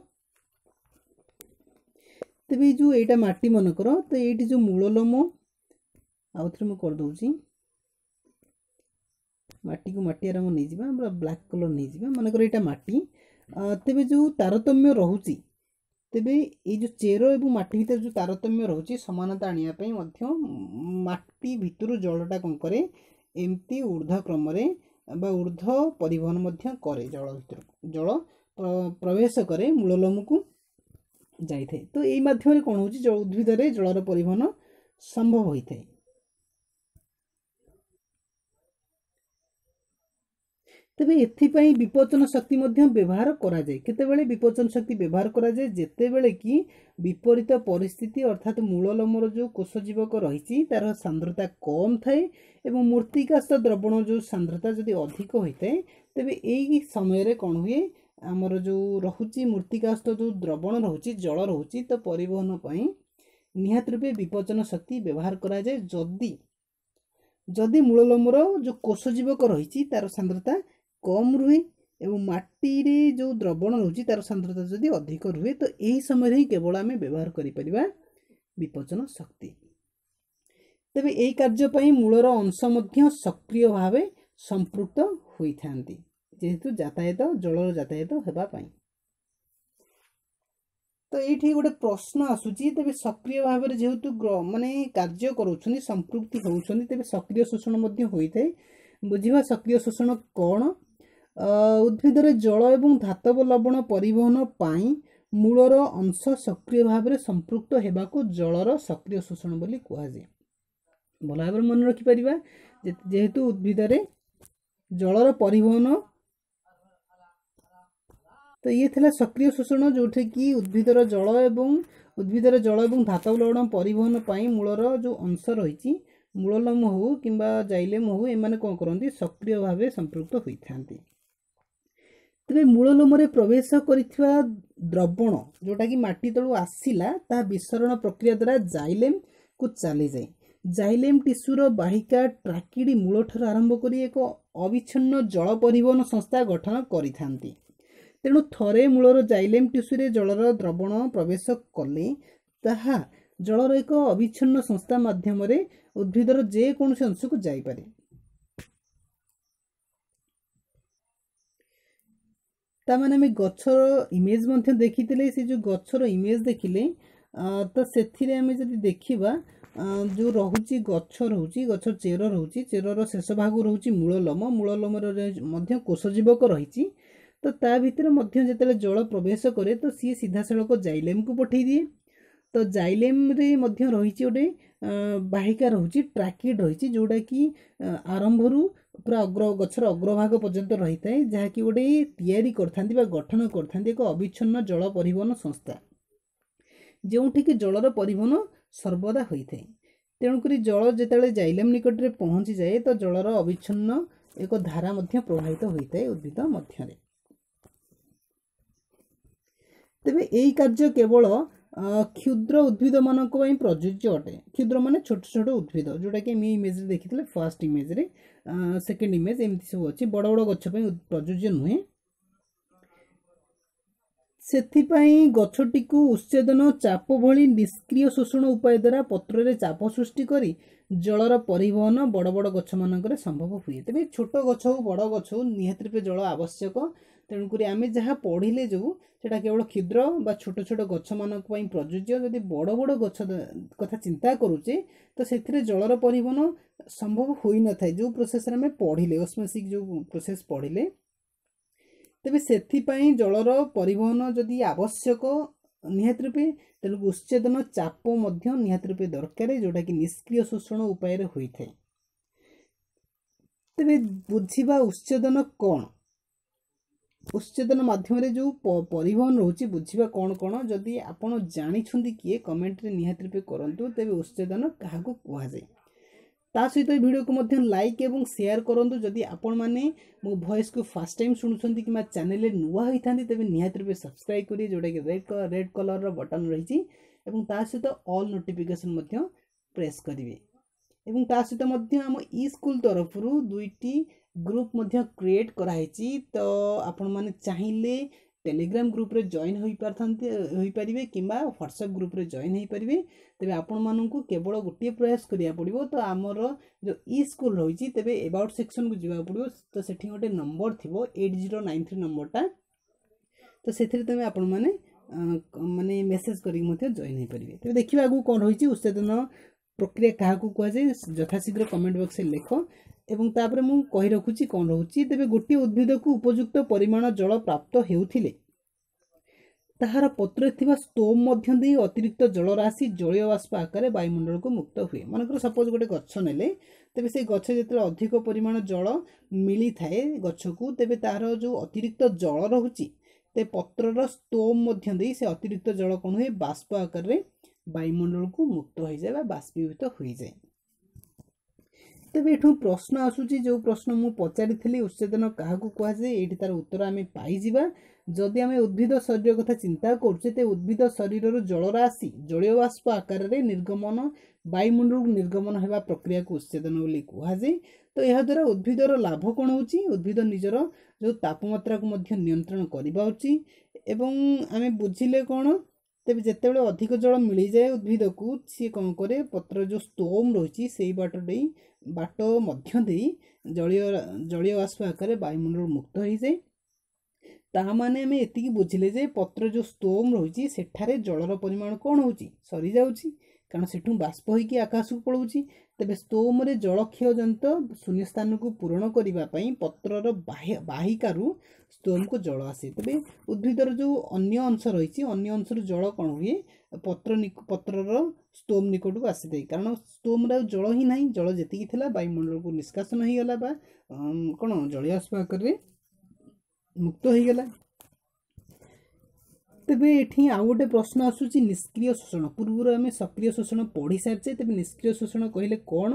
ତେବେ ଏଇ ଯେଉଁ ଏଇଟା ମାଟି ମନେକର ତ ଏଇଠି ଯେଉଁ ମୂଳଲୋମ ଆଉ ଥରେ ମୁଁ କରିଦେଉଛି ମାଟିକୁ ମାଟିଆ ରଙ୍ଗ ନେଇଯିବା ପୁରା ବ୍ଲାକ୍ କଲର୍ ନେଇଯିବା ମନେକର ଏଇଟା ମାଟି ତେବେ ଯେଉଁ ତାରତମ୍ୟ ରହୁଛି ତେବେ ଏଇ ଯେଉଁ ଚେର ଏବଂ ମାଟି ଭିତରେ ଯେଉଁ ତାରତମ୍ୟ ରହୁଛି ସମାନତା ଆଣିବା ପାଇଁ ମଧ୍ୟ ମାଟି ଭିତରୁ ଜଳଟା କ'ଣ କରେ ଏମିତି ଉର୍ଦ୍ଧ୍ୱ କ୍ରମରେ ବା ଉର୍ଦ୍ଧ୍ୱ ପରିବହନ ମଧ୍ୟ କରେ ଜଳ ଭିତରକୁ ଜଳ ପ୍ରବେଶ କରେ ମୂଳଲୋମକୁ ଯାଇଥାଏ ତ ଏଇ ମାଧ୍ୟମରେ କ'ଣ ହେଉଛି ଜଳ ଉଦ୍ଭିଦରେ ଜଳର ପରିବହନ ସମ୍ଭବ ହୋଇଥାଏ ତେବେ ଏଥିପାଇଁ ବିପଚନ ଶକ୍ତି ମଧ୍ୟ ବ୍ୟବହାର କରାଯାଏ କେତେବେଳେ ବିପଚନ ଶକ୍ତି ବ୍ୟବହାର କରାଯାଏ ଯେତେବେଳେ କି ବିପରୀତ ପରିସ୍ଥିତି ଅର୍ଥାତ୍ ମୂଳଲମର ଯେଉଁ କୋଷଜୀବକ ରହିଛି ତା'ର ସାନ୍ଦ୍ରତା କମ୍ ଥାଏ ଏବଂ ମୂର୍ତ୍ତିକାସ୍ତ ଦ୍ରବଣ ଯେଉଁ ସାନ୍ଦ୍ରତା ଯଦି ଅଧିକ ହୋଇଥାଏ ତେବେ ଏଇ ସମୟରେ କ'ଣ ହୁଏ ଆମର ଯେଉଁ ରହୁଛି ମୃତ୍ତିକାସ୍ତ ଯେଉଁ ଦ୍ରବଣ ରହୁଛି ଜଳ ରହୁଛି ତ ପରିବହନ ପାଇଁ ନିହାତି ରୂପେ ବିପଚନ ଶକ୍ତି ବ୍ୟବହାର କରାଯାଏ ଯଦି ଯଦି ମୂଳଲମ୍ବର ଯେଉଁ କୋଷ ଜୀବକ ରହିଛି ତା'ର ସାନ୍ଦ୍ରତା କମ୍ ରୁହେ ଏବଂ ମାଟିରେ ଯେଉଁ ଦ୍ରବଣ ରହୁଛି ତା'ର ସାନ୍ଦ୍ରତା ଯଦି ଅଧିକ ରୁହେ ତ ଏହି ସମୟରେ ହିଁ କେବଳ ଆମେ ବ୍ୟବହାର କରିପାରିବା ବିପଚନ ଶକ୍ତି ତେବେ ଏହି କାର୍ଯ୍ୟ ପାଇଁ ମୂଳର ଅଂଶ ମଧ୍ୟ ସକ୍ରିୟ ଭାବେ ସମ୍ପୃକ୍ତ ହୋଇଥାନ୍ତି ଯେହେତୁ ଯାତାୟତ ଜଳର ଯାତାୟତ ହେବା ପାଇଁ ତ ଏଇଠି ଗୋଟେ ପ୍ରଶ୍ନ ଆସୁଛି ତେବେ ସକ୍ରିୟ ଭାବରେ ଯେହେତୁ ମାନେ କାର୍ଯ୍ୟ କରୁଛନ୍ତି ସମ୍ପୃକ୍ତି ହେଉଛନ୍ତି ତେବେ ସକ୍ରିୟ ଶୋଷଣ ମଧ୍ୟ ହୋଇଥାଏ ବୁଝିବା ସକ୍ରିୟ ଶୋଷଣ କ'ଣ ଉଦ୍ଭିଦରେ ଜଳ ଏବଂ ଧାତବ ଲବଣ ପରିବହନ ପାଇଁ ମୂଳର ଅଂଶ ସକ୍ରିୟ ଭାବରେ ସମ୍ପୃକ୍ତ ହେବାକୁ ଜଳର ସକ୍ରିୟ ଶୋଷଣ ବୋଲି କୁହାଯାଏ ଭଲ ଭାବରେ ମନେ ରଖିପାରିବା ଯେହେତୁ ଉଦ୍ଭିଦରେ ଜଳର ପରିବହନ ତ ଇଏ ଥିଲା ସକ୍ରିୟ ଶୋଷଣ ଯେଉଁଠିକି ଉଦ୍ଭିଦର ଜଳ ଏବଂ ଉଦ୍ଭିଦର ଜଳ ଏବଂ ଧାତବ ଲବଣ ପରିବହନ ପାଇଁ ମୂଳର ଯେଉଁ ଅଂଶ ରହିଛି ମୂଳଲମ ହେଉ କିମ୍ବା ଜାଇଲେମ ହେଉ ଏମାନେ କ'ଣ କରନ୍ତି ସକ୍ରିୟ ଭାବେ ସମ୍ପୃକ୍ତ ହୋଇଥାନ୍ତି ତେବେ ମୂଳଲମରେ ପ୍ରବେଶ କରିଥିବା ଦ୍ରବଣ ଯେଉଁଟାକି ମାଟି ତଳୁ ଆସିଲା ତାହା ବିସରଣ ପ୍ରକ୍ରିୟା ଦ୍ୱାରା ଜାଇଲେମକୁ ଚାଲିଯାଏ ଜାଇଲେମ ଟିସୁର ବାହିକା ଟ୍ରାକିଡ଼ି ମୂଳଠାରୁ ଆରମ୍ଭ କରି ଏକ ଅବିଚ୍ଛିନ୍ନ ଜଳ ପରିବହନ ସଂସ୍ଥା ଗଠନ କରିଥାନ୍ତି ତେଣୁ ଥରେ ମୂଳର ଜାଇଲେମ୍ ଟିସୁରେ ଜଳର ଦ୍ରବଣ ପ୍ରବେଶ କଲେ ତାହା ଜଳର ଏକ ଅବିଚ୍ଛନ୍ନ ସଂସ୍ଥା ମାଧ୍ୟମରେ ଉଦ୍ଭିଦର ଯେକୌଣସି ଅଂଶକୁ ଯାଇପାରେ ତାମାନେ ଆମେ ଗଛର ଇମେଜ୍ ମଧ୍ୟ ଦେଖିଥିଲେ ସେ ଯେଉଁ ଗଛର ଇମେଜ୍ ଦେଖିଲେ ତ ସେଥିରେ ଆମେ ଯଦି ଦେଖିବା ଯେଉଁ ରହୁଛି ଗଛ ରହୁଛି ଗଛ ଚେର ରହୁଛି ଚେରର ଶେଷ ଭାଗ ରହୁଛି ମୂଳଲମ ମୂଳଲମରେ ମଧ୍ୟ କୋଷଜୀବକ ରହିଛି ତ ତା ଭିତରେ ମଧ୍ୟ ଯେତେବେଳେ ଜଳ ପ୍ରବେଶ କରେ ତ ସିଏ ସିଧାସଳଖ ଜାଇଲେମ୍କୁ ପଠାଇ ଦିଏ ତ ଜାଇଲେମ୍ରେ ମଧ୍ୟ ରହିଛି ଗୋଟେ ବାହିକା ରହୁଛି ଟ୍ରାକିଡ୍ ରହିଛି ଯେଉଁଟାକି ଆରମ୍ଭରୁ ପୁରା ଅଗ୍ର ଗଛର ଅଗ୍ରଭାଗ ପର୍ଯ୍ୟନ୍ତ ରହିଥାଏ ଯାହାକି ଗୋଟେ ତିଆରି କରିଥାନ୍ତି ବା ଗଠନ କରିଥାନ୍ତି ଏକ ଅବିଚ୍ଛିନ୍ନ ଜଳ ପରିବହନ ସଂସ୍ଥା ଯେଉଁଠିକି ଜଳର ପରିବହନ ସର୍ବଦା ହୋଇଥାଏ ତେଣୁକରି ଜଳ ଯେତେବେଳେ ଜାଇଲେମ୍ ନିକଟରେ ପହଞ୍ଚିଯାଏ ତ ଜଳର ଅବିଚ୍ଛିନ୍ନ ଏକ ଧାରା ମଧ୍ୟ ପ୍ରବାହିତ ହୋଇଥାଏ ଉଦ୍ଭିଦ ମଧ୍ୟରେ ତେବେ ଏହି କାର୍ଯ୍ୟ କେବଳ କ୍ଷୁଦ୍ର ଉଦ୍ଭିଦମାନଙ୍କ ପାଇଁ ପ୍ରଯୁଜ୍ୟ ଅଟେ କ୍ଷୁଦ୍ର ମାନେ ଛୋଟ ଛୋଟ ଉଦ୍ଭିଦ ଯେଉଁଟାକି ଆମେ ଏଇ ଇମେଜ୍ରେ ଦେଖିଥିଲେ ଫାଷ୍ଟ ଇମେଜ୍ରେ ସେକେଣ୍ଡ ଇମେଜ୍ ଏମିତି ସବୁ ଅଛି ବଡ଼ ବଡ଼ ଗଛ ପାଇଁ ପ୍ରଯୁଜ୍ୟ ନୁହେଁ ସେଥିପାଇଁ ଗଛଟିକୁ ଉଚ୍ଛେଦନ ଚାପ ଭଳି ନିଷ୍କ୍ରିୟ ଶୋଷଣ ଉପାୟ ଦ୍ୱାରା ପତ୍ରରେ ଚାପ ସୃଷ୍ଟି କରି ଜଳର ପରିବହନ ବଡ଼ ବଡ଼ ଗଛମାନଙ୍କରେ ସମ୍ଭବ ହୁଏ ତେବେ ଛୋଟ ଗଛ ହେଉ ବଡ଼ ଗଛ ହେଉ ନିହାତି ରୂପେ ଜଳ ଆବଶ୍ୟକ ତେଣୁକରି ଆମେ ଯାହା ପଢ଼ିଲେ ଯେଉଁ ସେଇଟା କେବଳ କ୍ଷୁଦ୍ର ବା ଛୋଟ ଛୋଟ ଗଛମାନଙ୍କ ପାଇଁ ପ୍ରଯୁଜ୍ୟ ଯଦି ବଡ଼ ବଡ଼ ଗଛ କଥା ଚିନ୍ତା କରୁଛେ ତ ସେଥିରେ ଜଳର ପରିବହନ ସମ୍ଭବ ହୋଇନଥାଏ ଯେଉଁ ପ୍ରୋସେସ୍ରେ ଆମେ ପଢ଼ିଲେ ଅସ୍ମାସିକ ଯେଉଁ ପ୍ରୋସେସ୍ ପଢ଼ିଲେ ତେବେ ସେଥିପାଇଁ ଜଳର ପରିବହନ ଯଦି ଆବଶ୍ୟକ ନିହାତି ରୂପେ ତେଣୁ ଉଚ୍ଛେଦନ ଚାପ ମଧ୍ୟ ନିହାତି ରୂପେ ଦରକାର ଯେଉଁଟାକି ନିଷ୍କ୍ରିୟ ଶୋଷଣ ଉପାୟରେ ହୋଇଥାଏ ତେବେ ବୁଝିବା ଉଚ୍ଛେଦନ କ'ଣ ଉତ୍ସେଚନ ମାଧ୍ୟମରେ ଯେଉଁ ପରିବହନ ରହୁଛି ବୁଝିବା କ'ଣ କ'ଣ ଯଦି ଆପଣ ଜାଣିଛନ୍ତି କିଏ କମେଣ୍ଟରେ ନିହାତି ରୂପେ କରନ୍ତୁ ତେବେ ଉତ୍ସେଚନ କାହାକୁ କୁହାଯାଏ ତା ସହିତ ଏ ଭିଡ଼ିଓକୁ ମଧ୍ୟ ଲାଇକ୍ ଏବଂ ସେୟାର କରନ୍ତୁ ଯଦି ଆପଣମାନେ ମୋ ଭଏସ୍କୁ ଫାର୍ଷ୍ଟ ଟାଇମ୍ ଶୁଣୁଛନ୍ତି କିମ୍ବା ଚ୍ୟାନେଲରେ ନୂଆ ହୋଇଥାନ୍ତି ତେବେ ନିହାତି ରୂପେ ସବସ୍କ୍ରାଇବ୍ କରିବେ ଯେଉଁଟାକି ରେଡ୍ ରେଡ୍ କଲର୍ର ବଟନ୍ ରହିଛି ଏବଂ ତା ସହିତ ଅଲ୍ ନୋଟିଫିକେସନ୍ ମଧ୍ୟ ପ୍ରେସ୍ କରିବେ ଏବଂ ତା ସହିତ ମଧ୍ୟ ଆମ ଇ ସ୍କୁଲ୍ ତରଫରୁ ଦୁଇଟି ଗ୍ରୁପ୍ ମଧ୍ୟ କ୍ରିଏଟ୍ କରାହେଇଛି ତ ଆପଣମାନେ ଚାହିଁଲେ ଟେଲିଗ୍ରାମ୍ ଗ୍ରୁପ୍ରେ ଜଏନ୍ ହୋଇପାରିଥାନ୍ତି ହୋଇପାରିବେ କିମ୍ବା ହ୍ୱାଟ୍ସଆପ୍ ଗ୍ରୁପ୍ରେ ଜଏନ୍ ହୋଇପାରିବେ ତେବେ ଆପଣମାନଙ୍କୁ କେବଳ ଗୋଟିଏ ପ୍ରୟାସ କରିବାକୁ ପଡ଼ିବ ତ ଆମର ଯେଉଁ ଇ ସ୍କୁଲ୍ ରହିଛି ତେବେ ଏବାଉଟ୍ ସେକ୍ସନ୍କୁ ଯିବାକୁ ପଡ଼ିବ ତ ସେଠି ଗୋଟେ ନମ୍ବର ଥିବ ଏଇଟ୍ ଜିରୋ ନାଇନ୍ ଥ୍ରୀ ନମ୍ବରଟା ତ ସେଥିରେ ତୁମେ ଆପଣମାନେ ମାନେ ମେସେଜ୍ କରିକି ମଧ୍ୟ ଜଏନ୍ ହୋଇପାରିବେ ତେବେ ଦେଖିବା ଆଗକୁ କ'ଣ ରହିଛି ଉତ୍ସେଚନ প্রক্রিয়া কাহাକୁ କୁହାଯାଏ ଯଥାଶୀଘ୍ର କମେଣ୍ଟ ବକ୍ସରେ ଲେଖ ଏବଂ ତାପରେ ମୁଁ କହି ରଖୁଛି କ'ଣ ରହୁଛି ତେବେ ଗୋଟିଏ ଉଦ୍ଭିଦକୁ ଉପଯୁକ୍ତ ପରିମାଣ ଜଳ ପ୍ରାପ୍ତ ହେଉଥିଲେ ତାହାର ପତ୍ରରେ ଥିବା ଷ୍ଟୋମ୍ ମଧ୍ୟ ଦେଇ ଅତିରିକ୍ତ ଜଳରାଶି ଜଳୀୟ ବାଷ୍ପ ଆକାରରେ ବାୟୁମଣ୍ଡଳକୁ ମୁକ୍ତ ହୁଏ ମନେକର ସପୋଜ୍ ଗୋଟେ ଗଛ ନେଲେ ତେବେ ସେ ଗଛ ଯେତେବେଳେ ଅଧିକ ପରିମାଣ ଜଳ ମିଳିଥାଏ ଗଛକୁ ତେବେ ତାହାର ଯେଉଁ ଅତିରିକ୍ତ ଜଳ ରହୁଛି ତେ ପତ୍ରର ଷ୍ଟୋମ୍ ମଧ୍ୟ ଦେଇ ସେ ଅତିରିକ୍ତ ଜଳ କ'ଣ ହୁଏ ବାଷ୍ପ ଆକାରରେ ବାୟୁମଣ୍ଡଳକୁ ମୁକ୍ତ ହୋଇଯାଏ ବା ବାଷ୍ପୀଭୂତ ହୋଇଯାଏ ତେବେ ଏଠୁ ପ୍ରଶ୍ନ ଆସୁଛି ଯେଉଁ ପ୍ରଶ୍ନ ମୁଁ ପଚାରିଥିଲି ଉତ୍ସେଚନ କାହାକୁ କୁହାଯାଏ ଏଇଠି ତାର ଉତ୍ତର ଆମେ ପାଇଯିବା ଯଦି ଆମେ ଉଦ୍ଭିଦ ଶରୀର କଥା ଚିନ୍ତା କରୁଛେ ତେବେ ଉଦ୍ଭିଦ ଶରୀରରୁ ଜଳରାଶି ଜଳୀୟ ବାଷ୍ପ ଆକାରରେ ନିର୍ଗମନ ବାୟୁମଣ୍ଡଳକୁ ନିର୍ଗମନ ହେବା ପ୍ରକ୍ରିୟାକୁ ଉତ୍ସେଚନ ବୋଲି କୁହାଯାଏ ତ ଏହାଦ୍ୱାରା ଉଦ୍ଭିଦର ଲାଭ କ'ଣ ହେଉଛି ଉଦ୍ଭିଦ ନିଜର ଯେଉଁ ତାପମାତ୍ରାକୁ ମଧ୍ୟ ନିୟନ୍ତ୍ରଣ କରିବା ଉଚିତ ଏବଂ ଆମେ ବୁଝିଲେ କ'ଣ ତେବେ ଯେତେବେଳେ ଅଧିକ ଜଳ ମିଳିଯାଏ ଉଦ୍ଭିଦକୁ ସିଏ କ'ଣ କରେ ପତ୍ର ଯେଉଁ ଷ୍ଟୋମ୍ ରହିଛି ସେଇ ବାଟ ଦେଇ ବାଟ ମଧ୍ୟ ଦେଇ ଜଳୀୟ ଜଳୀୟ ବାଷ୍ପ ଆକାରରେ ବାୟୁମଣ୍ଡଳରୁ ମୁକ୍ତ ହେଇଯାଏ ତାହା ମାନେ ଆମେ ଏତିକି ବୁଝିଲେ ଯେ ପତ୍ର ଯେଉଁ ଷ୍ଟୋମ୍ ରହିଛି ସେଠାରେ ଜଳର ପରିମାଣ କ'ଣ ହେଉଛି ସରିଯାଉଛି କାରଣ ସେଠୁ ବାଷ୍ପ ହେଇକି ଆକାଶକୁ ପଳାଉଛି ତେବେ ଷ୍ଟୋମରେ ଜଳକ୍ଷୟ ଜନିତ ଶୂନ୍ୟ ସ୍ଥାନକୁ ପୂରଣ କରିବା ପାଇଁ ପତ୍ରର ବାହିକାରୁ ସ୍ତୋମକୁ ଜଳ ଆସେ ତେବେ ଉଦ୍ଭିଦର ଯେଉଁ ଅନ୍ୟ ଅଂଶ ରହିଛି ଅନ୍ୟ ଅଂଶରୁ ଜଳ କ'ଣ ହୁଏ ପତ୍ର ପତ୍ରର ସ୍ତୋମ ନିକଟକୁ ଆସିଥାଏ କାରଣ ସ୍ତୋମରେ ଆଉ ଜଳ ହିଁ ନାହିଁ ଜଳ ଯେତିକି ଥିଲା ବାୟୁମଣ୍ଡଳକୁ ନିଷ୍କାସନ ହୋଇଗଲା ବା କ'ଣ ଜଳୀୟ ଆସିବା ମୁକ୍ତ ହୋଇଗଲା ତେବେ ଏଠି ଆଉ ଗୋଟେ ପ୍ରଶ୍ନ ଆସୁଛି ନିଷ୍କ୍ରିୟ ଶୋଷଣ ପୂର୍ବରୁ ଆମେ ସକ୍ରିୟ ଶୋଷଣ ପଢ଼ିସାରିଛେ ତେବେ ନିଷ୍କ୍ରିୟ ଶୋଷଣ କହିଲେ କ'ଣ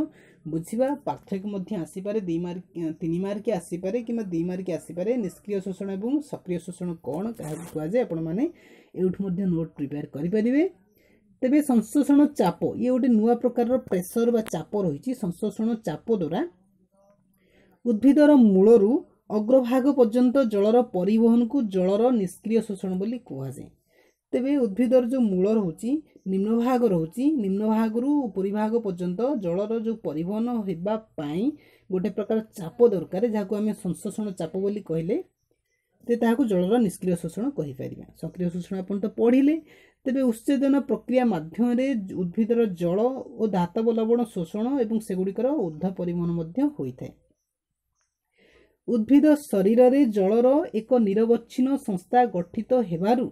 ବୁଝିବା ପାର୍ଥକ୍ୟ ମଧ୍ୟ ଆସିପାରେ ଦୁଇ ମାର୍କ ତିନି ମାର୍କ ଆସିପାରେ କିମ୍ବା ଦୁଇ ମାର୍କ ଆସିପାରେ ନିଷ୍କ୍ରିୟ ଶୋଷଣ ଏବଂ ସକ୍ରିୟ ଶୋଷଣ କ'ଣ କାହାକୁ କୁହାଯାଏ ଆପଣମାନେ ଏଇଠୁ ମଧ୍ୟ ନୋଟ୍ ପ୍ରିପେୟାର କରିପାରିବେ ତେବେ ସଂଶୋଷଣ ଚାପ ଇଏ ଗୋଟେ ନୂଆ ପ୍ରକାରର ପ୍ରେସର ବା ଚାପ ରହିଛି ସଂଶୋଷଣ ଚାପ ଦ୍ୱାରା ଉଦ୍ଭିଦର ମୂଳରୁ ଅଗ୍ରଭାଗ ପର୍ଯ୍ୟନ୍ତ ଜଳର ପରିବହନକୁ ଜଳର ନିଷ୍କ୍ରିୟ ଶୋଷଣ ବୋଲି କୁହାଯାଏ ତେବେ ଉଦ୍ଭିଦର ଯେଉଁ ମୂଳ ରହୁଛି ନିମ୍ନଭାଗ ରହୁଛି ନିମ୍ନଭାଗରୁ ଭାଗ ପର୍ଯ୍ୟନ୍ତ ଜଳର ଯେଉଁ ପରିବହନ ହେବା ପାଇଁ ଗୋଟେ ପ୍ରକାର ଚାପ ଦରକାର ଯାହାକୁ ଆମେ ସଂଶୋଷଣ ଚାପ ବୋଲି କହିଲେ ତେ ତାହାକୁ ଜଳର ନିଷ୍କ୍ରିୟ ଶୋଷଣ କହିପାରିବା ସକ୍ରିୟ ଶୋଷଣ ଆପଣ ତ ପଢ଼ିଲେ ତେବେ ଉତ୍ସେଦନ ପ୍ରକ୍ରିୟା ମାଧ୍ୟମରେ ଉଦ୍ଭିଦର ଜଳ ଓ ଧାତବ ଲବଣ ଶୋଷଣ ଏବଂ ସେଗୁଡ଼ିକର ଉର୍ଦ୍ଧ୍ୱ ପରିବହନ ମଧ୍ୟ ହୋଇଥାଏ ଉଦ୍ଭିଦ ଶରୀରରେ ଜଳର ଏକ ନିରବଚ୍ଛିନ୍ନ ସଂସ୍ଥା ଗଠିତ ହେବାରୁ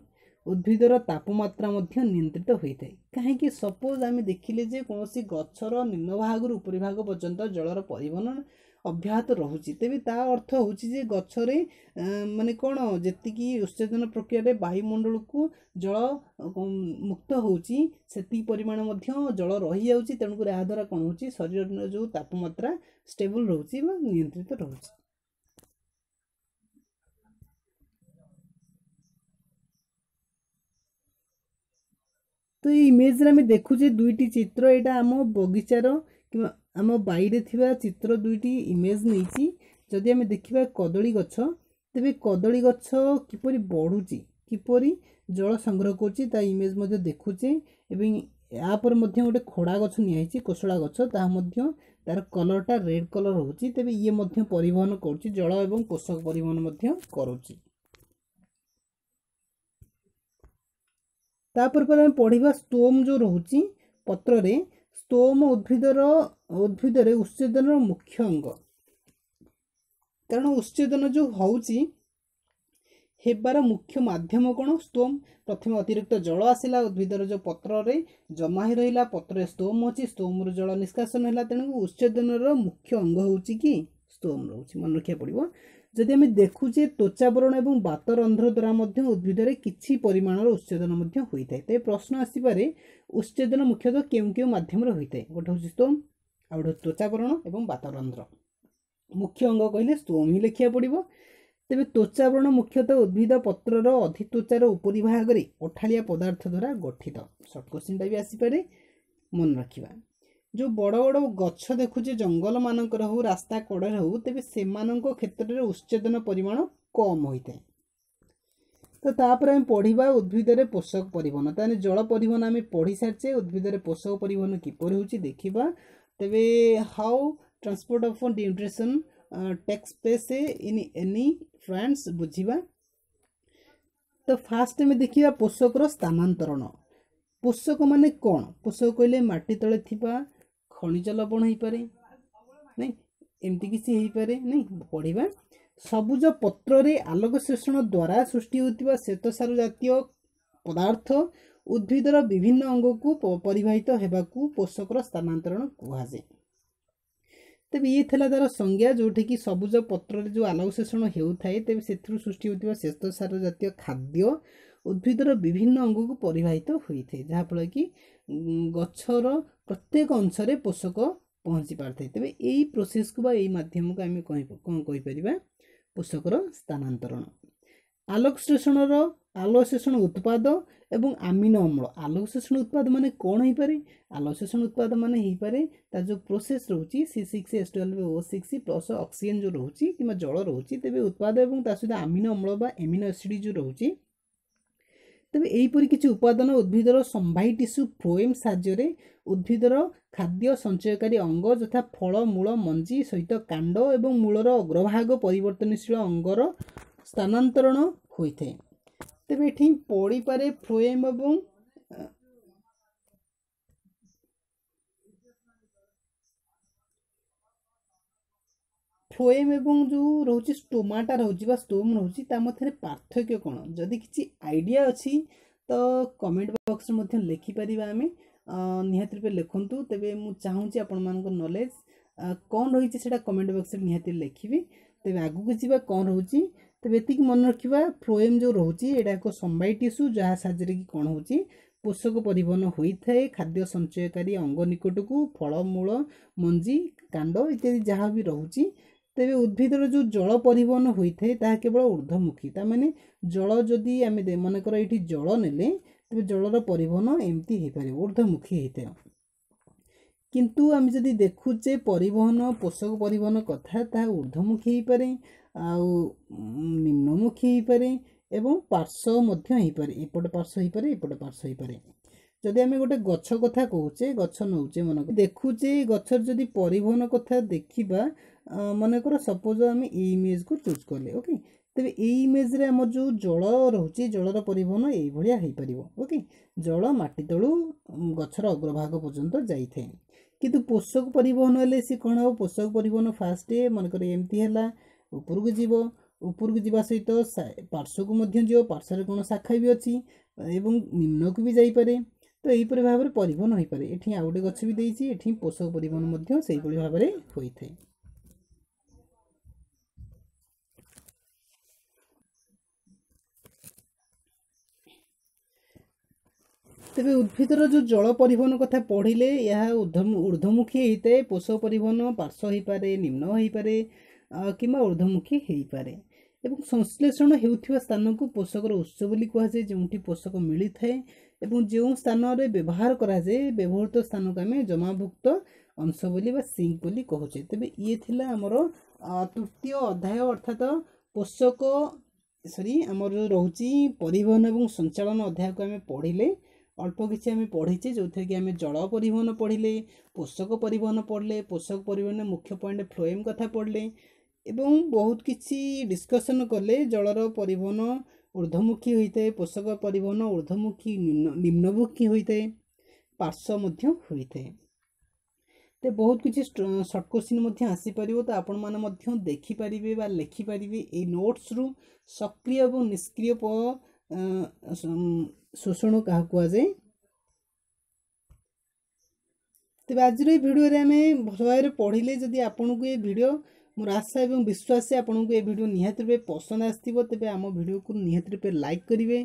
ଉଦ୍ଭିଦର ତାପମାତ୍ରା ମଧ୍ୟ ନିୟନ୍ତ୍ରିତ ହୋଇଥାଏ କାହିଁକି ସପୋଜ୍ ଆମେ ଦେଖିଲେ ଯେ କୌଣସି ଗଛର ନିମ୍ନ ଭାଗରୁ ଉପରି ଭାଗ ପର୍ଯ୍ୟନ୍ତ ଜଳର ପରିବହନ ଅବ୍ୟାହତ ରହୁଛି ତେବେ ତା ଅର୍ଥ ହେଉଛି ଯେ ଗଛରେ ମାନେ କ'ଣ ଯେତିକି ଉତ୍ସେଚନ ପ୍ରକ୍ରିୟାରେ ବାୟୁମଣ୍ଡଳକୁ ଜଳ ମୁକ୍ତ ହେଉଛି ସେତିକି ପରିମାଣ ମଧ୍ୟ ଜଳ ରହିଯାଉଛି ତେଣୁକରି ଏହାଦ୍ୱାରା କ'ଣ ହେଉଛି ଶରୀରର ଯେଉଁ ତାପମାତ୍ରା ଷ୍ଟେବୁଲ୍ ରହୁଛି ବା ନିୟନ୍ତ୍ରିତ ରହୁଛି ତ ଏଇ ଇମେଜ୍ରେ ଆମେ ଦେଖୁଛେ ଦୁଇଟି ଚିତ୍ର ଏଇଟା ଆମ ବଗିଚାର କିମ୍ବା ଆମ ବାଇରେ ଥିବା ଚିତ୍ର ଦୁଇଟି ଇମେଜ୍ ନେଇଛି ଯଦି ଆମେ ଦେଖିବା କଦଳୀ ଗଛ ତେବେ କଦଳୀ ଗଛ କିପରି ବଢ଼ୁଛି କିପରି ଜଳ ସଂଗ୍ରହ କରୁଛି ତା ଇମେଜ୍ ମଧ୍ୟ ଦେଖୁଛେ ଏବଂ ଏହାପରେ ମଧ୍ୟ ଗୋଟେ ଖୋଡ଼ା ଗଛ ନିଆହେଇଛି କୋଶଳା ଗଛ ତାହା ମଧ୍ୟ ତା'ର କଲର୍ଟା ରେଡ଼୍ କଲର୍ ହେଉଛି ତେବେ ଇଏ ମଧ୍ୟ ପରିବହନ କରୁଛି ଜଳ ଏବଂ ପୋଷକ ପରିବହନ ମଧ୍ୟ କରୁଛି ତାପରେ ପରେ ଆମେ ପଢ଼ିବା ସ୍ତୋମ ଯେଉଁ ରହୁଛି ପତ୍ରରେ ସ୍ତୋମ ଉଦ୍ଭିଦର ଉଦ୍ଭିଦରେ ଉଚ୍ଛେଦନର ମୁଖ୍ୟ ଅଙ୍ଗ କାରଣ ଉଚ୍ଛେଦନ ଯେଉଁ ହେଉଛି ହେବାର ମୁଖ୍ୟ ମାଧ୍ୟମ କ'ଣ ସ୍ତୋମ ପ୍ରଥମେ ଅତିରିକ୍ତ ଜଳ ଆସିଲା ଉଦ୍ଭିଦର ଯେଉଁ ପତ୍ରରେ ଜମା ହୋଇ ରହିଲା ପତ୍ରରେ ସ୍ତୋମ ଅଛି ସ୍ତୋମରୁ ଜଳ ନିଷ୍କାସନ ହେଲା ତେଣୁ ଉଚ୍ଛେଦନର ମୁଖ୍ୟ ଅଙ୍ଗ ହେଉଛି କି ଷ୍ଟୋନ୍ ରହୁଛି ମନେ ରଖିବାକୁ ପଡ଼ିବ ଯଦି ଆମେ ଦେଖୁଛେ ତ୍ୱଚାବରଣ ଏବଂ ବାତରନ୍ଧ୍ର ଦ୍ୱାରା ମଧ୍ୟ ଉଦ୍ଭିଦରେ କିଛି ପରିମାଣର ଉତ୍ସେଦନ ମଧ୍ୟ ହୋଇଥାଏ ତେବେ ପ୍ରଶ୍ନ ଆସିବାରେ ଉତ୍ସେଦନ ମୁଖ୍ୟତଃ କେଉଁ କେଉଁ ମାଧ୍ୟମରେ ହୋଇଥାଏ ଗୋଟେ ହେଉଛି ଷ୍ଟୋନ୍ ଆଉ ଗୋଟେ ତ୍ୱଚାବରଣ ଏବଂ ବାତରନ୍ଧ୍ର ମୁଖ୍ୟ ଅଙ୍ଗ କହିଲେ ଷ୍ଟୋନ୍ ହିଁ ଲେଖିବାକୁ ପଡ଼ିବ ତେବେ ତ୍ୱଚାବରଣ ମୁଖ୍ୟତଃ ଉଦ୍ଭିଦ ପତ୍ରର ଅଧି ତ୍ୱଚାର ଉପରି ଭାଗରେ ଅଠାଳିଆ ପଦାର୍ଥ ଦ୍ୱାରା ଗଠିତ ସର୍ଟ କୋଶ୍ଚିନ୍ଟା ବି ଆସିପାରେ ମନେ ରଖିବା ଯେଉଁ ବଡ଼ ବଡ଼ ଗଛ ଦେଖୁଛେ ଜଙ୍ଗଲମାନଙ୍କର ହେଉ ରାସ୍ତା କଡ଼ରେ ହେଉ ତେବେ ସେମାନଙ୍କ କ୍ଷେତ୍ରରେ ଉତ୍ସେଚନ ପରିମାଣ କମ୍ ହୋଇଥାଏ ତ ତାପରେ ଆମେ ପଢ଼ିବା ଉଦ୍ଭିଦରେ ପୋଷକ ପରିବହନ ତାହେଲେ ଜଳ ପରିବହନ ଆମେ ପଢ଼ିସାରିଛେ ଉଦ୍ଭିଦରେ ପୋଷକ ପରିବହନ କିପରି ହେଉଛି ଦେଖିବା ତେବେ how transport of nutrition takes place in any plants ବୁଝିବା ତ ଫାଷ୍ଟ ଆମେ ଦେଖିବା ପୋଷକର ସ୍ଥାନାନ୍ତରଣ ପୋଷକମାନେ କ'ଣ ପୋଷକ କହିଲେ ମାଟି ତଳେ ଥିବା ଖଣିଜ ଲବଣ ହେଇପାରେ ନାଇଁ ଏମିତି କିଛି ହେଇପାରେ ନାଇଁ ପଢ଼ିବା ସବୁଜ ପତ୍ରରେ ଆଲୋକ ଶୋଷଣ ଦ୍ୱାରା ସୃଷ୍ଟି ହେଉଥିବା ଶ୍ୱେତସାର ଜାତୀୟ ପଦାର୍ଥ ଉଦ୍ଭିଦର ବିଭିନ୍ନ ଅଙ୍ଗକୁ ପରିବାହିତ ହେବାକୁ ପୋଷକର ସ୍ଥାନାନ୍ତରଣ କୁହାଯାଏ ତେବେ ଇଏ ଥିଲା ତା'ର ସଂଜ୍ଞା ଯେଉଁଠିକି ସବୁଜ ପତ୍ରରେ ଯେଉଁ ଆଲୋକ ଶୋଷଣ ହେଉଥାଏ ତେବେ ସେଥିରୁ ସୃଷ୍ଟି ହେଉଥିବା ଶ୍ୱେତସାର ଜାତୀୟ ଖାଦ୍ୟ ଉଦ୍ଭିଦର ବିଭିନ୍ନ ଅଙ୍ଗକୁ ପରିବାହିତ ହୋଇଥାଏ ଯାହାଫଳରେ କି ଗଛର ପ୍ରତ୍ୟେକ ଅଂଶରେ ପୋଷକ ପହଞ୍ଚି ପାରିଥାଏ ତେବେ ଏଇ ପ୍ରୋସେସ୍କୁ ବା ଏଇ ମାଧ୍ୟମକୁ ଆମେ କହି କ'ଣ କହିପାରିବା ପୋଷକର ସ୍ଥାନାନ୍ତରଣ ଆଲୋକଶ୍ଳେଷଣର ଆଲୋକଶେଷଣ ଉତ୍ପାଦ ଏବଂ ଆମିନ ଅମ୍ଳ ଆଲୋକଶେଷଣ ଉତ୍ପାଦ ମାନେ କ'ଣ ହେଇପାରେ ଆଲୋକଶେଷଣ ଉତ୍ପାଦ ମାନେ ହେଇପାରେ ତା ଯେଉଁ ପ୍ରୋସେସ୍ ରହୁଛି C six S twelve O six plus oxygen ଯେଉଁ ରହୁଛି କିମ୍ବା ଜଳ ରହୁଛି ତେବେ ଉତ୍ପାଦ ଏବଂ ତା ସହିତ ଆମିନ ଅମଳ ବା ଏମିନୋ ଏସିଡ଼ି ଯେଉଁ ରହୁଛି ତେବେ ଏହିପରି କିଛି ଉପାଦାନ ଉଦ୍ଭିଦର ସମ୍ଭାଇ ଟିସୁ ଫ୍ଲୋଏମ୍ ସାହାଯ୍ୟରେ ଉଦ୍ଭିଦର ଖାଦ୍ୟ ସଞ୍ଚୟକାରୀ ଅଙ୍ଗ ଯଥା ଫଳ ମୂଳ ମଞ୍ଜି ସହିତ କାଣ୍ଡ ଏବଂ ମୂଳର ଅଗ୍ରଭାଗ ପରିବର୍ତ୍ତନଶୀଳ ଅଙ୍ଗର ସ୍ଥାନାନ୍ତରଣ ହୋଇଥାଏ ତେବେ ଏଠି ପଡ଼ିପାରେ ଫ୍ରୋଏମ୍ ଏବଂ ଫୋଏମ୍ ଏବଂ ଯେଉଁ ରହୁଛି ଷ୍ଟୋମାଟା ରହୁଛି ବା ଷ୍ଟୋମ୍ ରହୁଛି ତା ମଧ୍ୟରେ ପାର୍ଥକ୍ୟ କ'ଣ ଯଦି କିଛି ଆଇଡ଼ିଆ ଅଛି ତ କମେଣ୍ଟ ବକ୍ସରେ ମଧ୍ୟ ଲେଖିପାରିବା ଆମେ ନିହାତି ରୂପେ ଲେଖନ୍ତୁ ତେବେ ମୁଁ ଚାହୁଁଛି ଆପଣମାନଙ୍କ ନଲେଜ୍ କ'ଣ ରହିଛି ସେଇଟା କମେଣ୍ଟ ବକ୍ସରେ ନିହାତି ଲେଖିବି ତେବେ ଆଗକୁ ଯିବା କ'ଣ ରହୁଛି ତେବେ ଏତିକି ମନେ ରଖିବା ଫ୍ଲୋଏମ୍ ଯେଉଁ ରହୁଛି ଏଇଟା ଏକ ସମ୍ବାଇ ଟିସୁ ଯାହା ସାହାଯ୍ୟରେ କି କ'ଣ ହେଉଛି ପୋଷକ ପରିବହନ ହୋଇଥାଏ ଖାଦ୍ୟ ସଞ୍ଚୟକାରୀ ଅଙ୍ଗ ନିକଟକୁ ଫଳମୂଳ ମଞ୍ଜି କାଣ୍ଡ ଇତ୍ୟାଦି ଯାହା ବି ରହୁଛି ତେବେ ଉଦ୍ଭିଦର ଯେଉଁ ଜଳ ପରିବହନ ହୋଇଥାଏ ତାହା କେବଳ ଉର୍ଦ୍ଧ୍ୱମୁଖୀ ତା'ମାନେ ଜଳ ଯଦି ଆମେ ମନେକର ଏଇଠି ଜଳ ନେଲେ ତେବେ ଜଳର ପରିବହନ ଏମିତି ହୋଇପାରିବ ଉର୍ଦ୍ଧ୍ୱମୁଖୀ ହୋଇଥାଏ କିନ୍ତୁ ଆମେ ଯଦି ଦେଖୁଛେ ପରିବହନ ପୋଷକ ପରିବହନ କଥା ତାହା ଉର୍ଦ୍ଧ୍ୱମୁଖୀ ହୋଇପାରେ ଆଉ ନିମ୍ନମୁଖୀ ହୋଇପାରେ ଏବଂ ପାର୍ଶ୍ୱ ମଧ୍ୟ ହୋଇପାରେ ଏପଟେ ପାର୍ଶ୍ୱ ହୋଇପାରେ ଏପଟେ ପାର୍ଶ୍ୱ ହୋଇପାରେ ଯଦି ଆମେ ଗୋଟେ ଗଛ କଥା କହୁଛେ ଗଛ ନେଉଛେ ମନେକର ଦେଖୁଛେ ଗଛର ଯଦି ପରିବହନ କଥା ଦେଖିବା ମନେକର ସପୋଜ୍ ଆମେ ଏଇ ଇମେଜ୍କୁ ଚୁଜ୍ କଲେ ଓକେ ତେବେ ଏଇ ଇମେଜ୍ରେ ଆମର ଯେଉଁ ଜଳ ରହୁଛି ଜଳର ପରିବହନ ଏଇଭଳିଆ ହୋଇପାରିବ ଓକେ ଜଳ ମାଟି ତଳୁ ଗଛର ଅଗ୍ରଭାଗ ପର୍ଯ୍ୟନ୍ତ ଯାଇଥାଏ କିନ୍ତୁ ପୋଷକ ପରିବହନ ହେଲେ ସେ କ'ଣ ହେବ ପୋଷକ ପରିବହନ ଫାଷ୍ଟ ମନେକର ଏମିତି ହେଲା ଉପରକୁ ଯିବ ଉପରକୁ ଯିବା ସହିତ ପାର୍ଶ୍ୱକୁ ମଧ୍ୟ ଯିବ ପାର୍ଶ୍ୱରେ କ'ଣ ଶାଖା ବି ଅଛି ଏବଂ ନିମ୍ନକୁ ବି ଯାଇପାରେ ତ ଏହିପରି ଭାବରେ ପରିବହନ ହୋଇପାରେ ଏଠି ଆଉ ଗୋଟେ ଗଛ ବି ଦେଇଛି ଏଠି ପୋଷକ ପରିବହନ ମଧ୍ୟ ସେହିଭଳି ଭାବରେ ହୋଇଥାଏ ତେବେ ଉଦ୍ଭିଦର ଯେଉଁ ଜଳ ପରିବହନ କଥା ପଢ଼ିଲେ ଏହା ଉର୍ଦ୍ଧ୍ୱମୁଖୀ ହୋଇଥାଏ ପୋଷ ପରିବହନ ପାର୍ଶ୍ୱ ହୋଇପାରେ ନିମ୍ନ ହୋଇପାରେ କିମ୍ବା ଉର୍ଦ୍ଧ୍ୱମୁଖୀ ହୋଇପାରେ ଏବଂ ସଂଶ୍ଲେଷଣ ହେଉଥିବା ସ୍ଥାନକୁ ପୋଷକର ଉତ୍ସ ବୋଲି କୁହାଯାଏ ଯେଉଁଠି ପୋଷକ ମିଳିଥାଏ ଏବଂ ଯେଉଁ ସ୍ଥାନରେ ବ୍ୟବହାର କରାଯାଏ ବ୍ୟବହୃତ ସ୍ଥାନକୁ ଆମେ ଜମାଭୁକ୍ତ ଅଂଶ ବୋଲି ବା ସିଙ୍କ ବୋଲି କହୁଛେ ତେବେ ଇଏ ଥିଲା ଆମର ତୃତୀୟ ଅଧ୍ୟାୟ ଅର୍ଥାତ୍ ପୋଷକ ସରି ଆମର ଯେଉଁ ରହୁଛି ପରିବହନ ଏବଂ ସଞ୍ଚାଳନ ଅଧ୍ୟାୟକୁ ଆମେ ପଢ଼ିଲେ ଅଳ୍ପ କିଛି ଆମେ ପଢ଼ିଛେ ଯେଉଁଥିରେ କି ଆମେ ଜଳ ପରିବହନ ପଢ଼ିଲେ ପୋଷକ ପରିବହନ ପଢ଼ିଲେ ପୋଷକ ପରିବହନ ମୁଖ୍ୟ ପଏଣ୍ଟ ଫ୍ଲୋଏମ୍ କଥା ପଢ଼ିଲେ ଏବଂ ବହୁତ କିଛି ଡିସ୍କସନ୍ କଲେ ଜଳର ପରିବହନ ଉର୍ଦ୍ଧ୍ୱମୁଖୀ ହୋଇଥାଏ ପୋଷକ ପରିବହନ ଉର୍ଦ୍ଧ୍ୱମୁଖୀ ନିମ୍ନମୁଖୀ ହୋଇଥାଏ ପାର୍ଶ୍ୱ ମଧ୍ୟ ହୋଇଥାଏ ତ ବହୁତ କିଛି ସର୍ଟ କୋଶ୍ଚିନ୍ ମଧ୍ୟ ଆସିପାରିବ ତ ଆପଣମାନେ ମଧ୍ୟ ଦେଖିପାରିବେ ବା ଲେଖିପାରିବେ ଏଇ ନୋଟ୍ସରୁ ସକ୍ରିୟ ଏବଂ ନିଷ୍କ୍ରିୟ ଶୋଷଣ କାହାକୁ କୁହାଯାଏ ତେବେ ଆଜିର ଏ ଭିଡ଼ିଓରେ ଆମେ ଭଲ ଭାବରେ ପଢ଼ିଲେ ଯଦି ଆପଣଙ୍କୁ ଏ ଭିଡ଼ିଓ ମୋର ଆଶା ଏବଂ ବିଶ୍ୱାସ ଆପଣଙ୍କୁ ଏ ଭିଡ଼ିଓ ନିହାତି ରୂପେ ପସନ୍ଦ ଆସିଥିବ ତେବେ ଆମ ଭିଡ଼ିଓକୁ ନିହାତି ରୂପେ ଲାଇକ୍ କରିବେ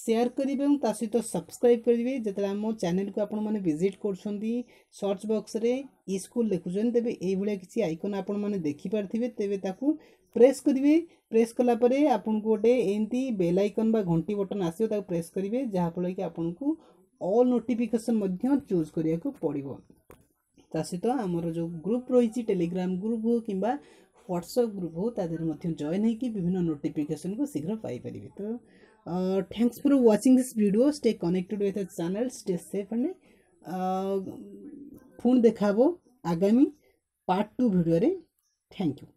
ସେୟାର କରିବେ ଏବଂ ତା ସହିତ ସବସ୍କ୍ରାଇବ୍ କରିବେ ଯେତେବେଳେ ଆମ ଚ୍ୟାନେଲକୁ ଆପଣମାନେ ଭିଜିଟ୍ କରୁଛନ୍ତି ସର୍ଚ୍ଚ ବକ୍ସରେ ଇ ସ୍କୁଲ ଲେଖୁଛନ୍ତି ତେବେ ଏଇଭଳିଆ କିଛି ଆଇକନ୍ ଆପଣମାନେ ଦେଖିପାରିଥିବେ ତେବେ ତାକୁ ପ୍ରେସ୍ କରିବେ ପ୍ରେସ୍ କଲାପରେ ଆପଣଙ୍କୁ ଗୋଟେ ଏମିତି ବେଲ୍ ଆଇକନ୍ ବା ଘଣ୍ଟି ବଟନ୍ ଆସିବ ତାକୁ ପ୍ରେସ୍ କରିବେ ଯାହାଫଳରେ କି ଆପଣଙ୍କୁ ଅଲ୍ ନୋଟିଫିକେସନ୍ ମଧ୍ୟ ଚୁଜ୍ କରିବାକୁ ପଡ଼ିବ ତା ସହିତ ଆମର ଯେଉଁ ଗ୍ରୁପ୍ ରହିଛି ଟେଲିଗ୍ରାମ୍ ଗ୍ରୁପ୍ ହେଉ କିମ୍ବା ହ୍ୱାଟ୍ସଆପ୍ ଗ୍ରୁପ୍ ହେଉ ତା ଦେହରେ ମଧ୍ୟ ଜଏନ୍ ହେଇକି ବିଭିନ୍ନ ନୋଟିଫିକେସନ୍କୁ ଶୀଘ୍ର ପାଇପାରିବେ ତ thanks for watching this video stay connected with channel stay safe and ପୁଣି ଦେଖାହବ ଆଗାମୀ ପାର୍ଟ ଟୁ ଭିଡ଼ିଓରେ ଥ୍ୟାଙ୍କ ୟୁ